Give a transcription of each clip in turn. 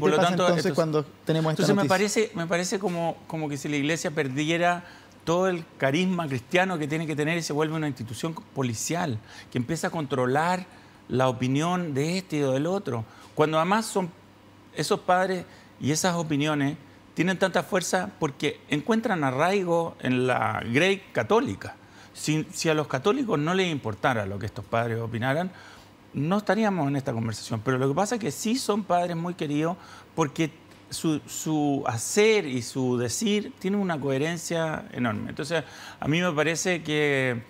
por lo tanto, entonces, cuando tenemos esta Entonces me parece, me parece como, como que si la iglesia perdiera todo el carisma cristiano que tiene que tener y se vuelve una institución policial, que empieza a controlar la opinión de este o del otro. Cuando además son esos padres y esas opiniones tienen tanta fuerza porque encuentran arraigo en la grey católica. si a los católicos no les importara lo que estos padres opinaran, no estaríamos en esta conversación. Pero lo que pasa es que sí son padres muy queridos porque su, hacer y su decir tienen una coherencia enorme. Entonces, a mí me parece que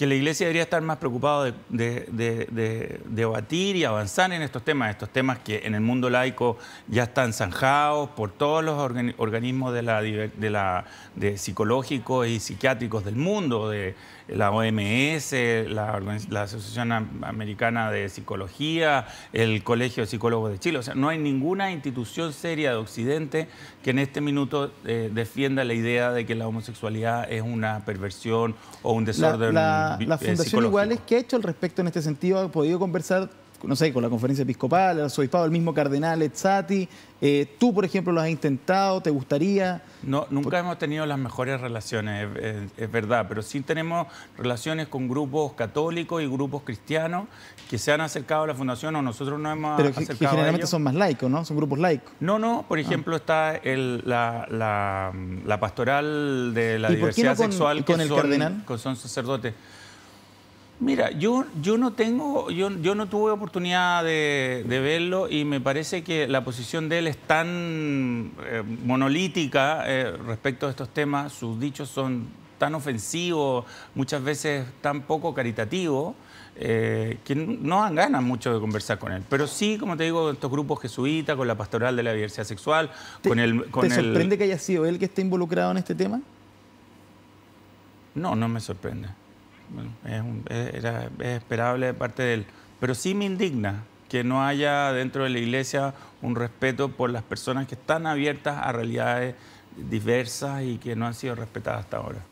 que la iglesia debería estar más preocupada de, de, debatir y avanzar en estos temas, estos temas que en el mundo laico ya están zanjados por todos los organismos de la, de la, psicológicos y psiquiátricos del mundo, de la OMS, la, Asociación Americana de Psicología, el Colegio de Psicólogos de Chile. O sea, no hay ninguna institución seria de Occidente que en este minuto eh, defienda la idea de que la homosexualidad es una perversión o un desorden la, eh, fundación iguales, ¿qué ha hecho al respecto en este sentido? ¿Ha podido conversar no sé, con la conferencia episcopal, el arzobispado, el mismo cardenal Ezzati. Eh, ¿Tú, por ejemplo, lo has intentado? ¿Te gustaría? No, nunca hemos tenido las mejores relaciones, es, verdad, pero sí tenemos relaciones con grupos católicos y grupos cristianos que se han acercado a la fundación o nosotros no hemos pero acercado que generalmente son más laicos, ¿no? Son grupos laicos. No, no, por ah. ejemplo está la, pastoral de la diversidad sexual con el cardenal? Que son sacerdotes. Mira, yo, yo no tengo, yo, no tuve oportunidad de, verlo y me parece que la posición de él es tan eh, monolítica eh, respecto a estos temas, sus dichos son tan ofensivos, muchas veces tan poco caritativos, eh, que no dan ganas mucho de conversar con él. Pero sí, como te digo, estos grupos jesuitas, con la pastoral de la diversidad sexual, con el... ¿Te sorprende que haya sido él que esté involucrado en este tema? No, no me sorprende bueno, es, es esperable de parte de él. Pero sí me indigna que no haya dentro de la iglesia un respeto por las personas que están abiertas a realidades diversas y que no han sido respetadas hasta ahora.